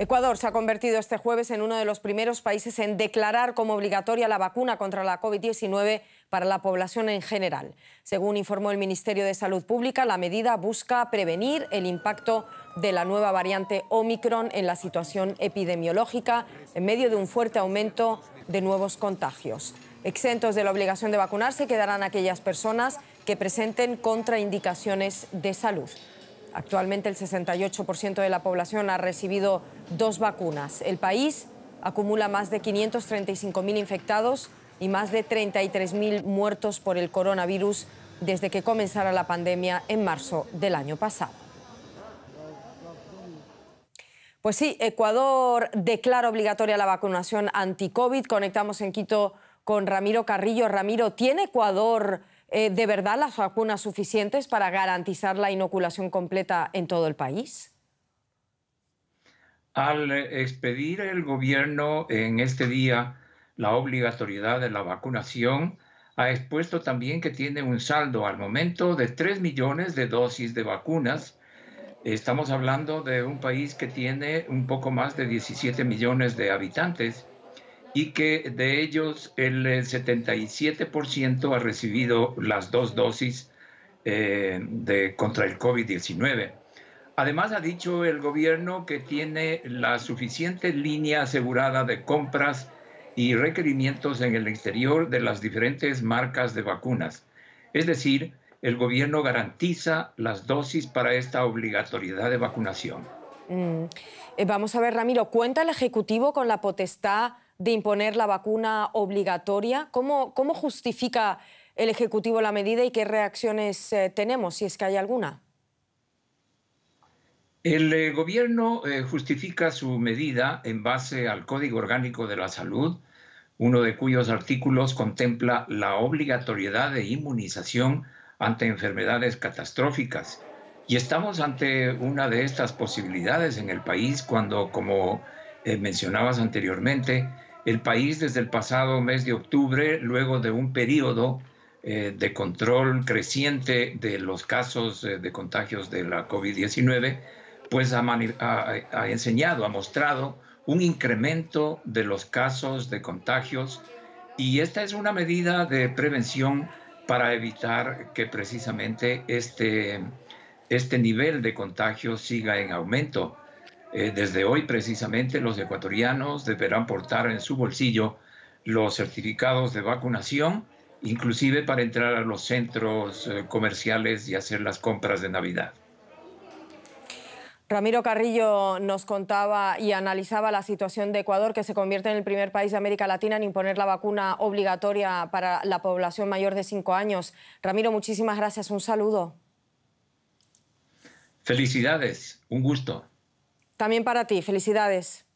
Ecuador se ha convertido este jueves en uno de los primeros países en declarar como obligatoria la vacuna contra la COVID-19 para la población en general. Según informó el Ministerio de Salud Pública, la medida busca prevenir el impacto de la nueva variante Omicron en la situación epidemiológica en medio de un fuerte aumento de nuevos contagios. Exentos de la obligación de vacunarse quedarán aquellas personas que presenten contraindicaciones de salud. Actualmente el 68% de la población ha recibido dos vacunas. El país acumula más de 535.000 infectados y más de 33.000 muertos por el coronavirus desde que comenzara la pandemia en marzo del año pasado. Pues sí, Ecuador declara obligatoria la vacunación anti-COVID. Conectamos en Quito con Ramiro Carrillo. Ramiro, ¿tiene Ecuador eh, de verdad las vacunas suficientes para garantizar la inoculación completa en todo el país? Al expedir el gobierno en este día la obligatoriedad de la vacunación, ha expuesto también que tiene un saldo al momento de 3 millones de dosis de vacunas. Estamos hablando de un país que tiene un poco más de 17 millones de habitantes y que de ellos el 77% ha recibido las dos dosis eh, de, contra el COVID-19. Además, ha dicho el gobierno que tiene la suficiente línea asegurada de compras y requerimientos en el exterior de las diferentes marcas de vacunas. Es decir, el gobierno garantiza las dosis para esta obligatoriedad de vacunación. Mm. Eh, vamos a ver, Ramiro, ¿cuenta el Ejecutivo con la potestad? de imponer la vacuna obligatoria. ¿Cómo, cómo justifica el Ejecutivo la medida y qué reacciones eh, tenemos, si es que hay alguna? El eh, gobierno eh, justifica su medida en base al Código Orgánico de la Salud, uno de cuyos artículos contempla la obligatoriedad de inmunización ante enfermedades catastróficas. Y estamos ante una de estas posibilidades en el país cuando, como mencionabas anteriormente, el país desde el pasado mes de octubre, luego de un periodo eh, de control creciente de los casos eh, de contagios de la COVID-19, pues ha, enseñado, ha mostrado un incremento de los casos de contagios y esta es una medida de prevención para evitar que precisamente este, este nivel de contagios siga en aumento. Eh, desde hoy precisamente los ecuatorianos deberán portar en su bolsillo los certificados de vacunación, inclusive para entrar a los centros eh, comerciales y hacer las compras de Navidad. Ramiro Carrillo nos contaba y analizaba la situación de Ecuador, que se convierte en el primer país de América Latina en imponer la vacuna obligatoria para la población mayor de 5 años. Ramiro, muchísimas gracias. Un saludo. Felicidades. Un gusto. También para ti, felicidades.